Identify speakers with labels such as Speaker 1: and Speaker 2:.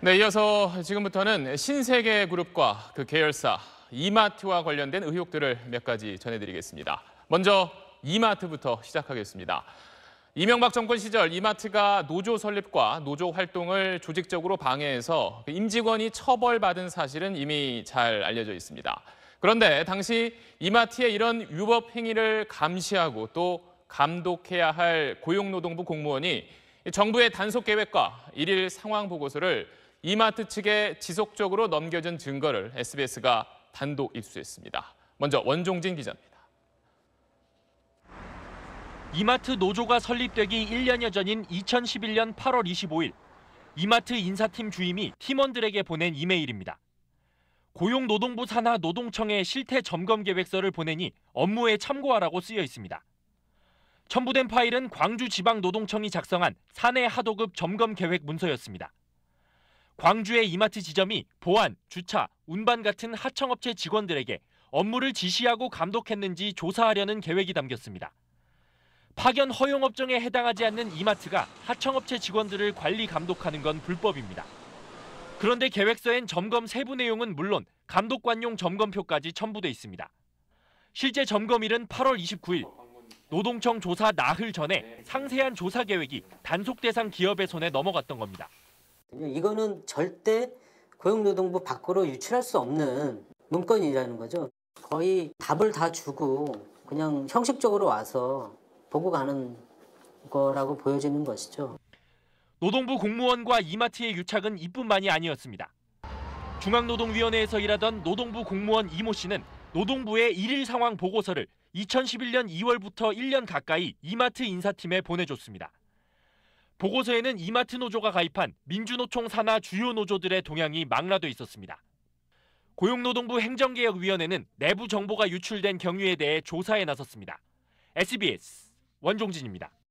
Speaker 1: 네, 이어서 지금부터는 신세계 그룹과 그 계열사 이마트와 관련된 의혹들을 몇 가지 전해드리겠습니다. 먼저 이마트부터 시작하겠습니다. 이명박 정권 시절 이마트가 노조 설립과 노조 활동을 조직적으로 방해해서 그 임직원이 처벌받은 사실은 이미 잘 알려져 있습니다. 그런데 당시 이마트의 이런 유법 행위를 감시하고 또 감독해야 할 고용노동부 공무원이 정부의 단속 계획과 일일 상황 보고서를 이마트 측에 지속적으로 넘겨준 증거를 SBS가 단독 입수했습니다. 먼저 원종진 기자입니다.
Speaker 2: 이마트 노조가 설립되기 1년여 전인 2011년 8월 25일 이마트 인사팀 주임이 팀원들에게 보낸 이메일입니다. 고용노동부 산하 노동청에 실태 점검 계획서를 보내니 업무에 참고하라고 쓰여 있습니다. 첨부된 파일은 광주지방노동청이 작성한 사내 하도급 점검 계획 문서였습니다. 광주의 이마트 지점이 보안, 주차, 운반 같은 하청업체 직원들에게 업무를 지시하고 감독했는지 조사하려는 계획이 담겼습니다. 파견 허용 업종에 해당하지 않는 이마트가 하청업체 직원들을 관리 감독하는 건 불법입니다. 그런데 계획서엔 점검 세부 내용은 물론 감독관용 점검표까지 첨부돼 있습니다. 실제 점검일은 8월 29일. 노동청 조사 나흘 전에 상세한 조사 계획이 단속 대상 기업의 손에 넘어갔던 겁니다.
Speaker 3: 이거는 절대 고용노동부 밖으로 유출할 수 없는 문건이라는 거죠. 거의 답을 다 주고 그냥 형식적으로 와서 보고 가는 거라고 보여지는 것이죠.
Speaker 2: 노동부 공무원과 이마트의 유착은 이뿐만이 아니었습니다. 중앙노동위원회에서 일하던 노동부 공무원 이모 씨는 노동부의 일일 상황 보고서를 2011년 2월부터 1년 가까이 이마트 인사팀에 보내줬습니다. 보고서에는 이마트 노조가 가입한 민주노총 산하 주요 노조들의 동향이 망라돼 있었습니다. 고용노동부 행정개혁위원회는 내부 정보가 유출된 경위에 대해 조사에 나섰습니다. SBS 원종진입니다.